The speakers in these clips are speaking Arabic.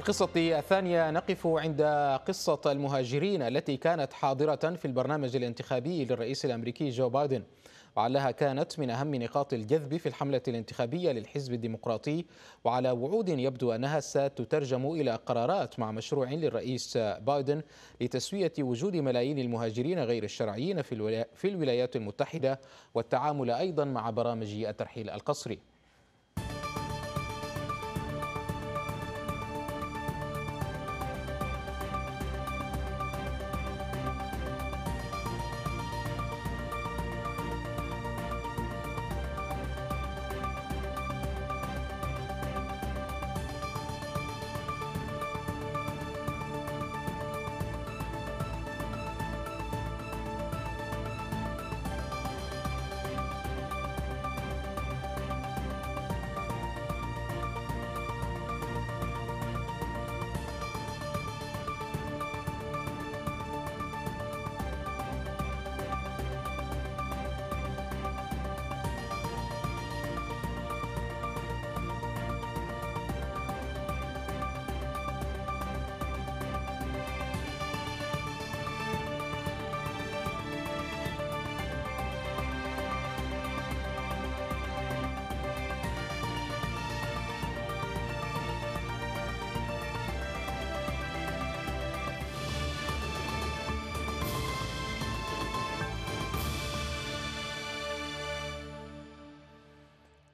القصة الثانية نقف عند قصة المهاجرين التي كانت حاضرة في البرنامج الانتخابي للرئيس الأمريكي جو بايدن وعلها كانت من أهم نقاط الجذب في الحملة الانتخابية للحزب الديمقراطي وعلى وعود يبدو أنها ستترجم إلى قرارات مع مشروع للرئيس بايدن لتسوية وجود ملايين المهاجرين غير الشرعيين في الولايات المتحدة والتعامل أيضا مع برامج الترحيل القسري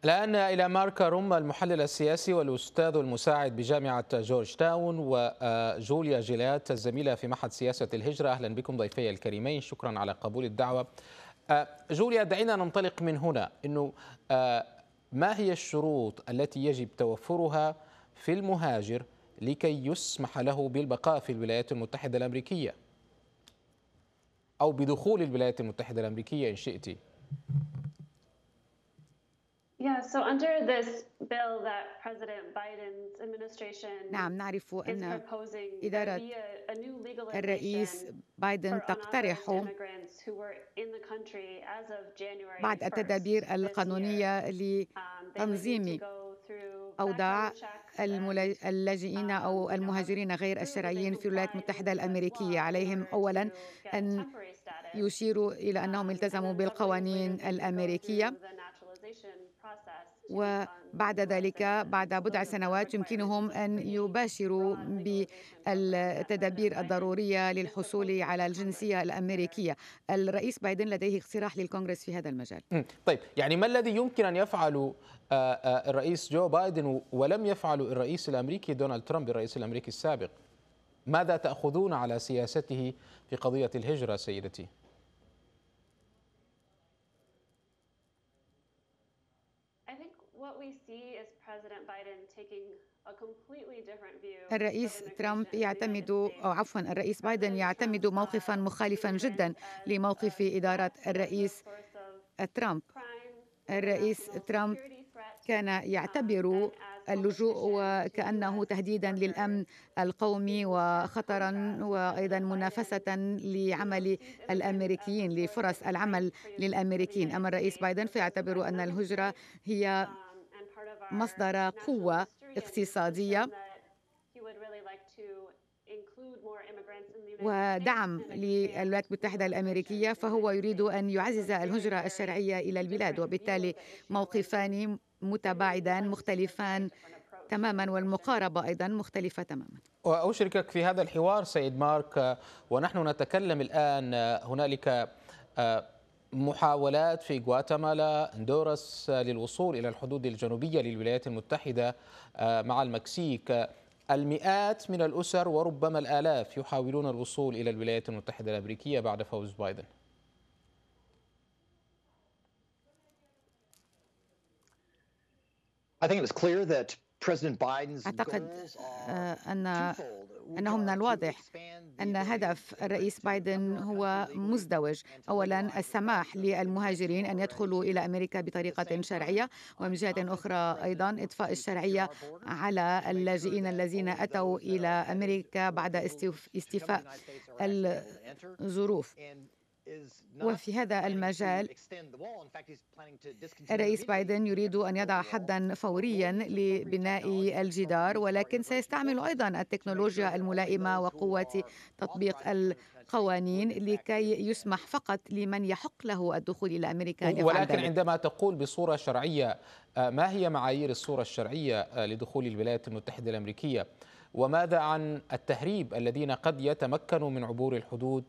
الآن إلى مارك روم المحلل السياسي والأستاذ المساعد بجامعة جورج تاون وجوليا آه، جيلات الزميلة في معهد سياسة الهجرة أهلا بكم ضيفي الكريمين شكرا على قبول الدعوة آه، جوليا دعينا ننطلق من هنا أنه آه، ما هي الشروط التي يجب توفرها في المهاجر لكي يسمح له بالبقاء في الولايات المتحدة الأمريكية أو بدخول الولايات المتحدة الأمريكية إن شئت نعم نعرف أن إدارة الرئيس بايدن تقترح بعد التدابير القانونية um, لتنظيم أوضاع اللاجئين um, أو المهاجرين غير الشرعيين في الولايات المتحدة الأمريكية عليهم أولا أن يشيروا إلى أنهم um, التزموا بالقوانين الأمريكية وبعد ذلك بعد بضع سنوات يمكنهم أن يباشروا بالتدابير الضرورية للحصول على الجنسية الأمريكية الرئيس بايدن لديه اقتراح للكونغرس في هذا المجال طيب يعني ما الذي يمكن أن يفعل آه، آه، الرئيس جو بايدن ولم يفعل الرئيس الأمريكي دونالد ترامب الرئيس الأمريكي السابق ماذا تأخذون على سياسته في قضية الهجرة سيدتي؟ الرئيس ترامب يعتمد أو عفوا الرئيس بايدن يعتمد موقفا مخالفا جدا لموقف إدارة الرئيس ترامب الرئيس ترامب كان um, يعتبر اللجوء وكأنه تهديدا للأمن القومي وخطرا وأيضا منافسة لعمل الأمريكيين لفرص العمل للأمريكيين أما الرئيس بايدن فيعتبر أن الهجرة هي مصدر قوة اقتصادية ودعم للولايات المتحدة الأمريكية فهو يريد أن يعزز الهجرة الشرعية إلى البلاد وبالتالي موقفان متباعدان مختلفان تماما والمقاربة أيضا مختلفة تماما وأشركك في هذا الحوار سيد مارك ونحن نتكلم الآن هنالك محاولات في غواتيمالا اندورس للوصول إلى الحدود الجنوبية للولايات المتحدة آه، مع المكسيك المئات من الأسر وربما الآلاف يحاولون الوصول إلى الولايات المتحدة الأمريكية بعد فوز بايدن I think it was clear that أعتقد آه، أن أنه من الواضح أن هدف الرئيس بايدن هو مزدوج أولا السماح للمهاجرين أن يدخلوا إلى أمريكا بطريقة شرعية ومن جهة أخرى أيضا إطفاء الشرعية على اللاجئين الذين أتوا uh, إلى أمريكا بعد استيفاء الظروف وفي هذا المجال الرئيس بايدن يريد ان يضع حدا فوريا لبناء الجدار ولكن سيستعمل ايضا التكنولوجيا الملائمه وقوه تطبيق القوانين لكي يسمح فقط لمن يحق له الدخول الى امريكا ولكن ذلك. عندما تقول بصوره شرعيه آه، ما هي معايير الصوره الشرعيه آه، لدخول الولايات المتحده الامريكيه وماذا عن التهريب الذين قد يتمكنوا من عبور الحدود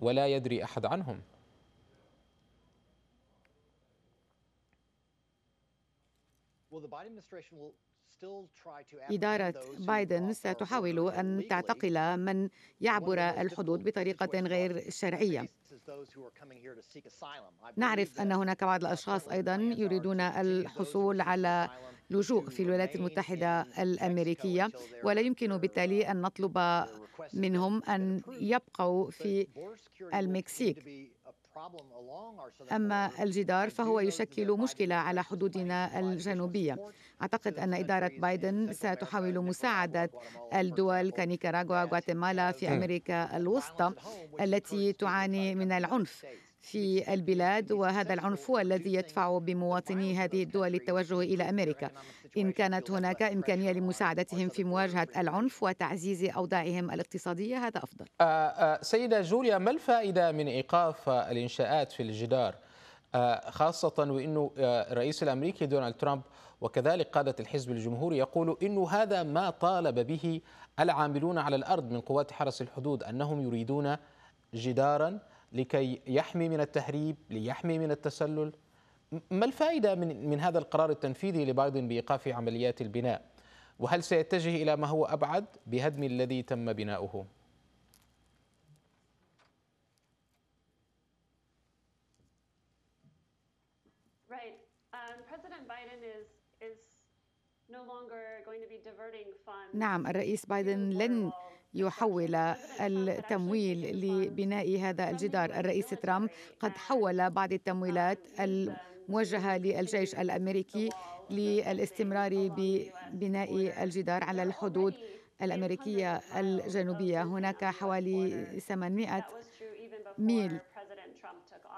ولا يدري احد عنهم إدارة بايدن ستحاول أن تعتقل من يعبر الحدود بطريقة غير شرعية. نعرف أن هناك بعض الأشخاص أيضا يريدون الحصول على لجوء في الولايات المتحدة الأمريكية ولا يمكن بالتالي أن نطلب منهم أن يبقوا في المكسيك أما الجدار فهو يشكل مشكلة على حدودنا الجنوبية أعتقد أن إدارة بايدن ستحاول مساعدة الدول كنيكاراغوا وغواتيمالا في أمريكا الوسطى التي تعاني من العنف في البلاد وهذا العنف هو الذي يدفع بمواطني هذه الدول للتوجه الى امريكا ان كانت هناك امكانيه لمساعدتهم في مواجهه العنف وتعزيز اوضاعهم الاقتصاديه هذا افضل آه، آه، سيده جوليا ما الفائده من ايقاف الانشاءات في الجدار آه، خاصه وانه الرئيس الامريكي دونالد ترامب وكذلك قادة الحزب الجمهوري يقول إن هذا ما طالب به العاملون على الأرض من قوات حرس الحدود أنهم يريدون جدارا لكي يحمي من التهريب ليحمي من التسلل ما الفائدة من, من هذا القرار التنفيذي لبايدن بإيقاف عمليات البناء وهل سيتجه إلى ما هو أبعد بهدم الذي تم بناؤه um, نعم الرئيس بايدن لن يحول التمويل لبناء هذا الجدار الرئيس ترامب قد حول بعض التمويلات الموجهة للجيش الأمريكي للاستمرار ببناء الجدار على الحدود الأمريكية الجنوبية هناك حوالي 800 ميل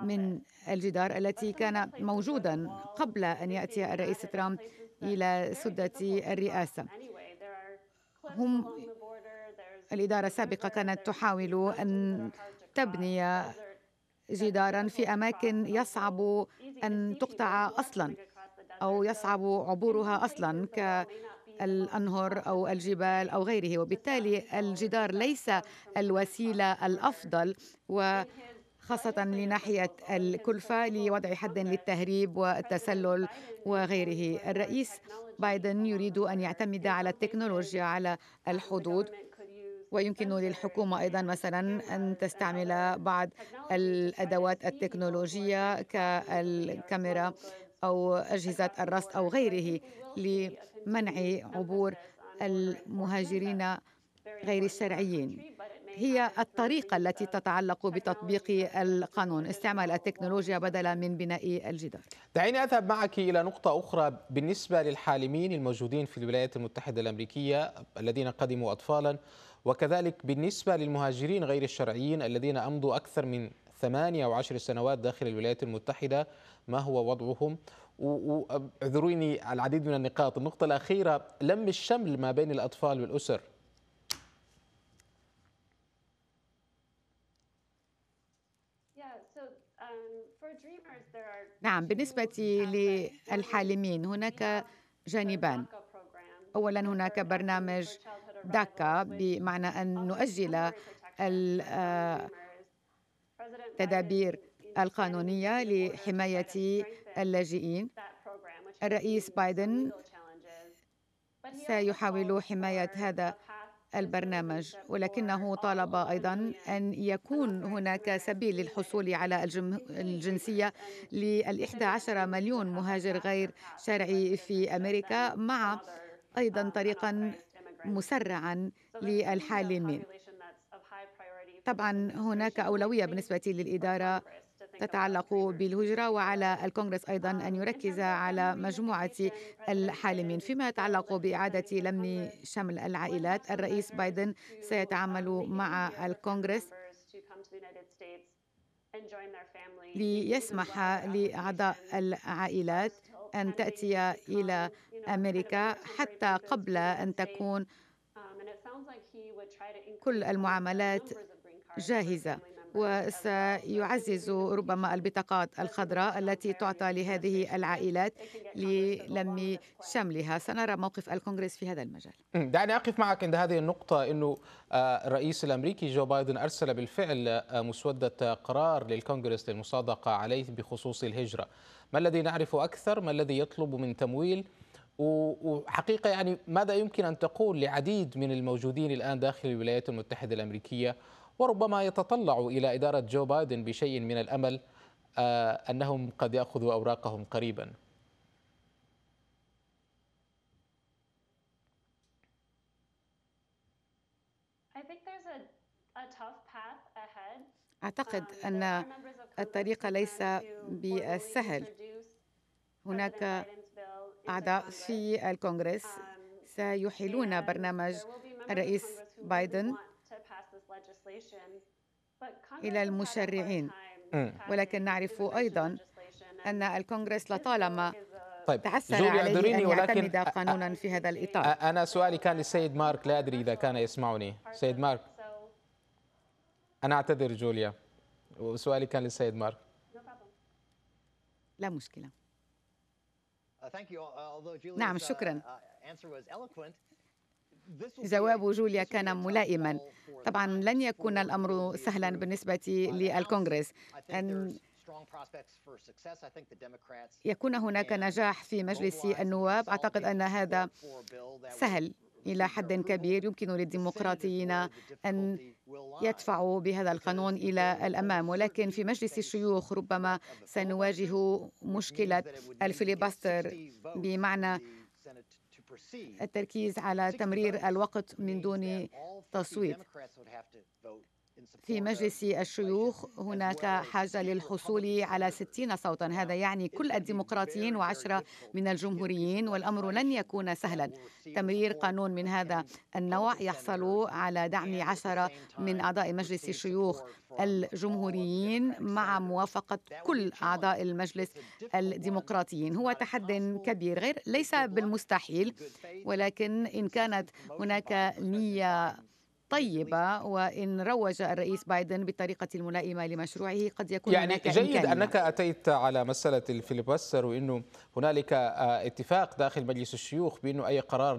من الجدار التي كان موجودا قبل أن يأتي الرئيس ترامب إلى سدة الرئاسة هم الإدارة السابقة كانت تحاول أن تبني جدارا في أماكن يصعب أن تقطع أصلا أو يصعب عبورها أصلا ك الأنهر أو الجبال أو غيره وبالتالي الجدار ليس الوسيلة الأفضل وخاصة لناحية الكلفة لوضع حد للتهريب والتسلل وغيره الرئيس بايدن يريد أن يعتمد على التكنولوجيا على الحدود ويمكن للحكومة أيضا مثلا أن تستعمل بعض الأدوات التكنولوجية كالكاميرا أو أجهزة الرصد أو غيره لمنع عبور المهاجرين غير الشرعيين هي الطريقة التي تتعلق بتطبيق القانون استعمال التكنولوجيا بدلا من بناء الجدار دعيني أذهب معك إلى نقطة أخرى بالنسبة للحالمين الموجودين في الولايات المتحدة الأمريكية الذين قدموا أطفالا وكذلك بالنسبة للمهاجرين غير الشرعيين الذين أمضوا أكثر من ثمانية أو عشر سنوات داخل الولايات المتحدة ما هو وضعهم واعذروني على العديد من النقاط النقطة الأخيرة لم الشمل ما بين الأطفال والأسر um, نعم بالنسبة للحالمين هناك جانبان أولا هناك برنامج داكا بمعنى أن نؤجل التدابير آه، القانونية لحماية اللاجئين الرئيس بايدن سيحاول حماية هذا البرنامج ولكنه طالب ايضا ان يكون هناك سبيل للحصول على الجنسيه للإحدى عشر مليون مهاجر غير شرعي في امريكا مع ايضا um, طريقا مسرعا للحال طبعا هناك أولوية بالنسبة للإدارة تتعلق بالهجرة وعلى um, الكونغرس أيضا um, أن يركز على مجموعة الحالمين فيما يتعلق بإعادة لم شمل العائلات الرئيس بايدن سيتعامل um, مع الكونغرس ليسمح لأعضاء العائلات أن تأتي إلى أمريكا حتى قبل أن تكون um, كل المعاملات جاهزة وسيعزز ربما البطاقات الخضراء التي تعطى لهذه العائلات للم شملها سنرى موقف الكونغرس في هذا المجال دعني أقف معك عند هذه النقطة أنه آه، الرئيس الأمريكي جو بايدن أرسل بالفعل آه، مسودة قرار للكونغرس للمصادقة عليه بخصوص الهجرة ما الذي نعرفه أكثر ما الذي يطلب من تمويل وحقيقة يعني ماذا يمكن أن تقول لعديد من الموجودين الآن داخل الولايات المتحدة الأمريكية وربما يتطلع إلى إدارة جو بايدن بشيء من الأمل آه، أنهم قد يأخذوا أوراقهم قريبا أعتقد um, أن الطريق ليس بالسهل هناك أعضاء في الكونغرس um, سيحيلون برنامج الرئيس بايدن إلى المشرعين ولكن نعرف أيضا أن الكونغرس لطالما طيب جوليا دوريني اعذريني ولكن قانونا في هذا الإطار أنا سؤالي كان للسيد مارك لا أدري إذا كان يسمعني سيد مارك أنا أعتذر جوليا وسؤالي كان للسيد مارك لا مشكلة uh, uh, نعم شكرا uh, جواب جوليا كان ملائما طبعا لن يكون الأمر سهلا بالنسبة للكونغرس أن يكون هناك نجاح في مجلس النواب أعتقد أن هذا سهل إلى حد كبير يمكن للديمقراطيين أن يدفعوا بهذا القانون إلى الأمام ولكن في مجلس الشيوخ ربما سنواجه مشكلة الفيليباستر بمعنى التركيز على تمرير الوقت من دون تصويت في مجلس الشيوخ هناك حاجة للحصول على 60 صوتا هذا يعني كل الديمقراطيين وعشرة من الجمهوريين والأمر لن يكون سهلا تمرير قانون من هذا النوع يحصل على دعم عشرة من أعضاء مجلس الشيوخ الجمهوريين مع موافقة كل أعضاء المجلس الديمقراطيين هو تحد كبير غير ليس بالمستحيل ولكن إن كانت هناك نية طيبة وإن روج الرئيس بايدن بالطريقة الملائمة لمشروعه قد يكون يعني هناك جيد إمكانية. أنك أتيت على مسألة الفيليبستر وأنه هنالك آه، اتفاق داخل مجلس الشيوخ بأنه أي قرار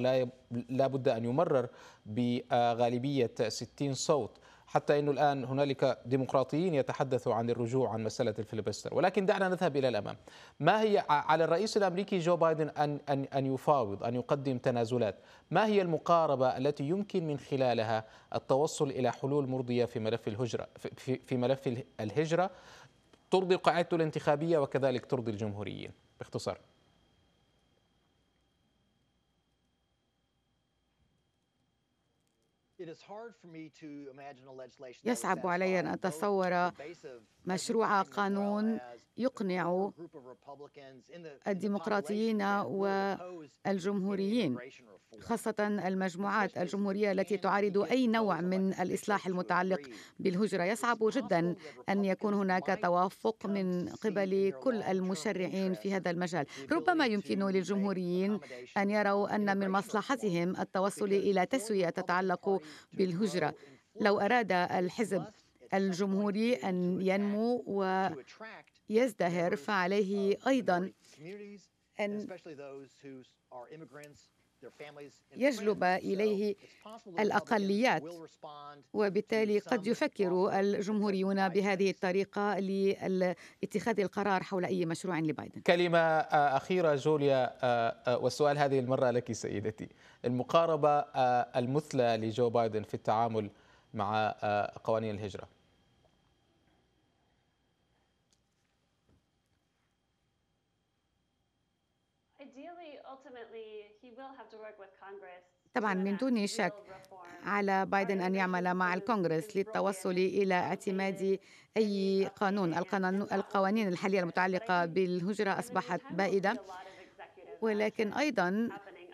لا بد أن يمرر بغالبية 60 صوت حتى أنه الآن هنالك ديمقراطيين يتحدثوا عن الرجوع عن مسألة الفilibuster ولكن دعنا نذهب إلى الأمام ما هي على الرئيس الأمريكي جو بايدن أن, أن, أن يفاوض أن يقدم تنازلات ما هي المقاربة التي يمكن من خلالها التوصل إلى حلول مرضية في ملف الهجرة في, في ملف الهجرة ترضي قاعدته الانتخابية وكذلك ترضي الجمهوريين باختصار يصعب علي أن أتصور مشروع قانون يقنع الديمقراطيين والجمهوريين خاصة المجموعات الجمهورية التي تعارض أي نوع من الإصلاح المتعلق بالهجرة يصعب جدا أن يكون هناك توافق من قبل كل المشرعين في هذا المجال ربما يمكن للجمهوريين أن يروا أن من مصلحتهم التوصل إلى تسوية تتعلق بالهجرة لو أراد الحزب الجمهوري أن ينمو ويزدهر فعليه أيضا أن يجلب اليه الاقليات وبالتالي قد يفكر الجمهوريون بهذه الطريقه لاتخاذ القرار حول اي مشروع لبايدن كلمه اخيره جوليا آه، آه، والسؤال هذه المره لك سيدتي المقاربه آه، المثلى لجو بايدن في التعامل مع قوانين الهجره طبعا من دون شك على بايدن أن يعمل مع الكونغرس للتوصل إلى اعتماد أي قانون القوانين الحالية المتعلقة بالهجرة أصبحت بائدة ولكن أيضا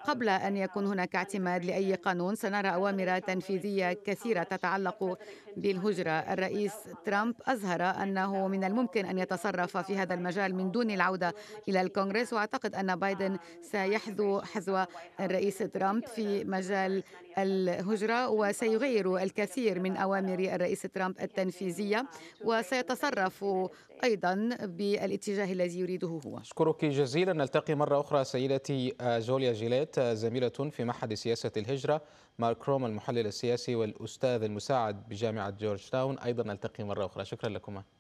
قبل أن يكون هناك اعتماد لأي قانون سنرى أوامر تنفيذية كثيرة تتعلق بالهجرة الرئيس ترامب أظهر أنه من الممكن أن يتصرف في هذا المجال من دون العودة إلى الكونغرس وأعتقد أن بايدن سيحذو حذو الرئيس ترامب في مجال الهجرة وسيغير الكثير من أوامر الرئيس ترامب التنفيذية وسيتصرف أيضا بالاتجاه الذي يريده هو أشكرك جزيلا نلتقي مرة أخرى سيدتي آه، جوليا جيليت الولايات زميلة في معهد سياسة الهجرة مارك روم المحلل السياسي والأستاذ المساعد بجامعة جورج تاون أيضا نلتقي مرة أخرى شكرا لكما